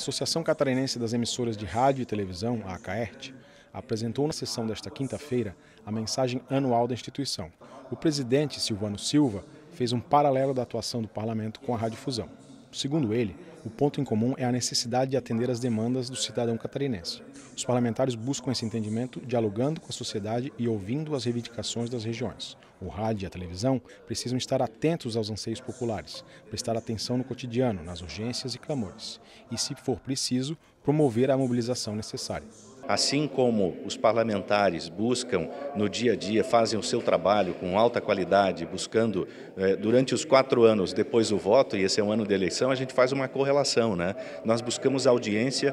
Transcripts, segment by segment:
Associação Catarinense das Emissoras de Rádio e Televisão, a ACAERT, apresentou na sessão desta quinta-feira a mensagem anual da instituição. O presidente, Silvano Silva, fez um paralelo da atuação do parlamento com a radiodifusão. Segundo ele, o ponto em comum é a necessidade de atender às demandas do cidadão catarinense. Os parlamentares buscam esse entendimento dialogando com a sociedade e ouvindo as reivindicações das regiões. O rádio e a televisão precisam estar atentos aos anseios populares, prestar atenção no cotidiano, nas urgências e clamores, e, se for preciso, promover a mobilização necessária assim como os parlamentares buscam no dia a dia, fazem o seu trabalho com alta qualidade, buscando eh, durante os quatro anos depois do voto, e esse é um ano de eleição, a gente faz uma correlação. Né? Nós buscamos audiência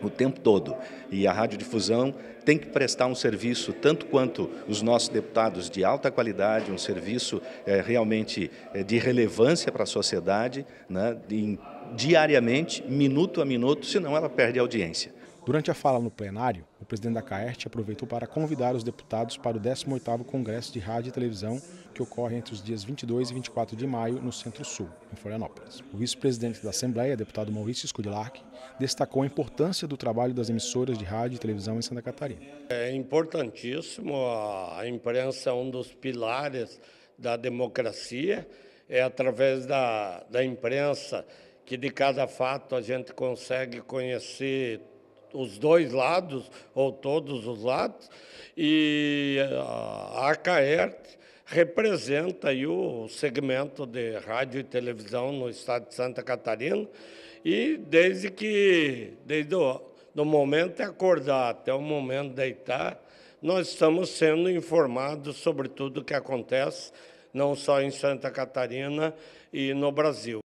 o tempo todo. E a radiodifusão tem que prestar um serviço, tanto quanto os nossos deputados, de alta qualidade, um serviço é, realmente é, de relevância para a sociedade, né, de, diariamente, minuto a minuto, senão ela perde audiência. Durante a fala no plenário, o presidente da CAERT aproveitou para convidar os deputados para o 18º Congresso de Rádio e Televisão, que ocorre entre os dias 22 e 24 de maio no Centro-Sul, em Florianópolis. O vice-presidente da Assembleia, deputado Maurício Scudillac, destacou a importância do trabalho das emissoras de rádio e televisão em Santa Catarina. É importantíssimo, a imprensa é um dos pilares da democracia, é através da, da imprensa que de cada fato a gente consegue conhecer os dois lados, ou todos os lados, e a ACAERT representa aí o segmento de rádio e televisão no estado de Santa Catarina, e desde que, desde o do momento de é acordar até o momento de deitar, nós estamos sendo informados sobre tudo o que acontece, não só em Santa Catarina e no Brasil.